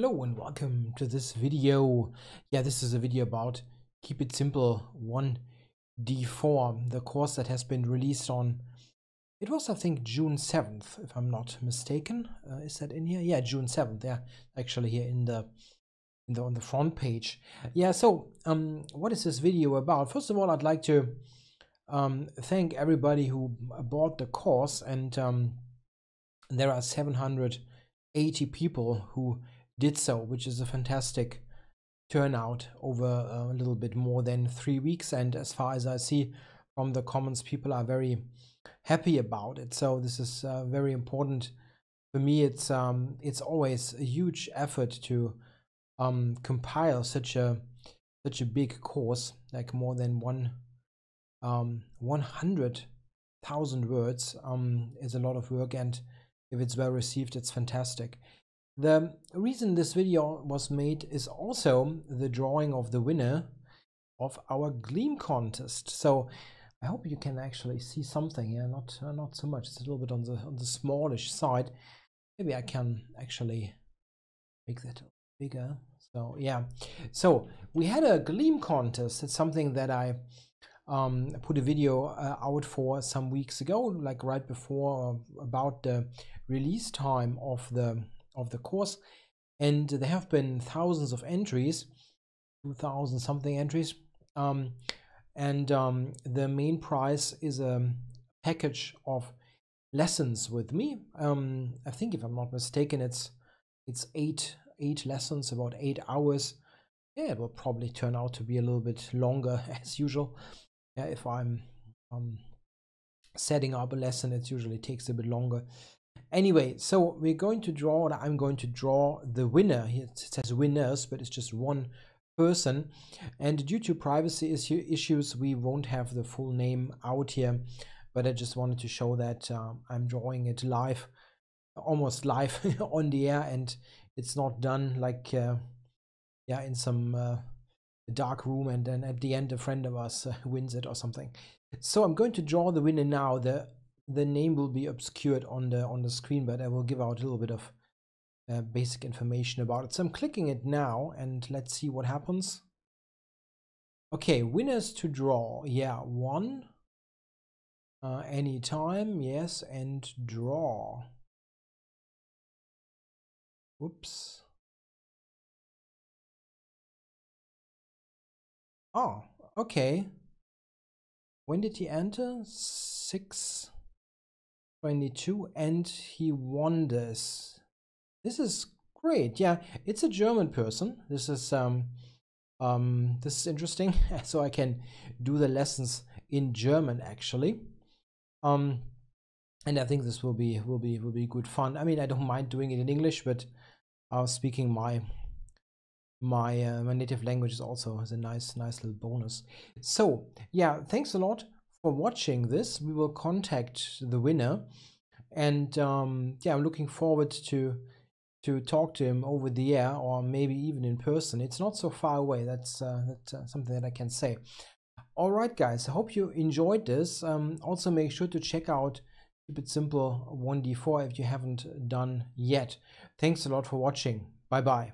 Hello and welcome to this video. Yeah, this is a video about Keep It Simple 1D4, the course that has been released on, it was I think June 7th, if I'm not mistaken. Uh, is that in here? Yeah, June 7th, yeah, actually here in the, in the on the front page. Yeah, so um, what is this video about? First of all, I'd like to um, thank everybody who bought the course and um, there are 780 people who did so, which is a fantastic turnout over uh, a little bit more than three weeks. And as far as I see from the comments, people are very happy about it. So this is uh, very important for me. It's um, it's always a huge effort to um, compile such a such a big course, like more than one um, one hundred thousand words. Um, is a lot of work, and if it's well received, it's fantastic. The reason this video was made is also the drawing of the winner of our Gleam contest. So I hope you can actually see something. Yeah, not uh, not so much. It's a little bit on the on the smallish side. Maybe I can actually make that bigger. So yeah, so we had a Gleam contest. It's something that I um, put a video uh, out for some weeks ago, like right before uh, about the release time of the of the course and there have been thousands of entries 2000 something entries um, and um, the main prize is a package of lessons with me um, i think if i'm not mistaken it's it's eight eight lessons about eight hours yeah it will probably turn out to be a little bit longer as usual yeah, if i'm um, setting up a lesson it usually takes a bit longer Anyway, so we're going to draw, I'm going to draw the winner. it says winners, but it's just one person. And due to privacy issue, issues, we won't have the full name out here. But I just wanted to show that um, I'm drawing it live, almost live on the air, and it's not done like, uh, yeah, in some uh, dark room, and then at the end a friend of us uh, wins it or something. So I'm going to draw the winner now. The the name will be obscured on the on the screen, but I will give out a little bit of uh, basic information about it. So I'm clicking it now and let's see what happens. Okay, winners to draw. Yeah, one. Uh, any time, yes, and draw. Whoops. Oh, okay. When did he enter? Six. 22 and he wonders. This is great. Yeah, it's a German person. This is um um this is interesting. so I can do the lessons in German actually. Um and I think this will be will be will be good fun. I mean, I don't mind doing it in English, but uh, speaking my my uh, my native language is also has a nice nice little bonus. So, yeah, thanks a lot for watching this. We will contact the winner, and um, yeah, I'm looking forward to to talk to him over the air or maybe even in person. It's not so far away. That's uh, that's uh, something that I can say. All right, guys. I hope you enjoyed this. Um, also, make sure to check out Keep It Simple 1D4 if you haven't done yet. Thanks a lot for watching. Bye bye.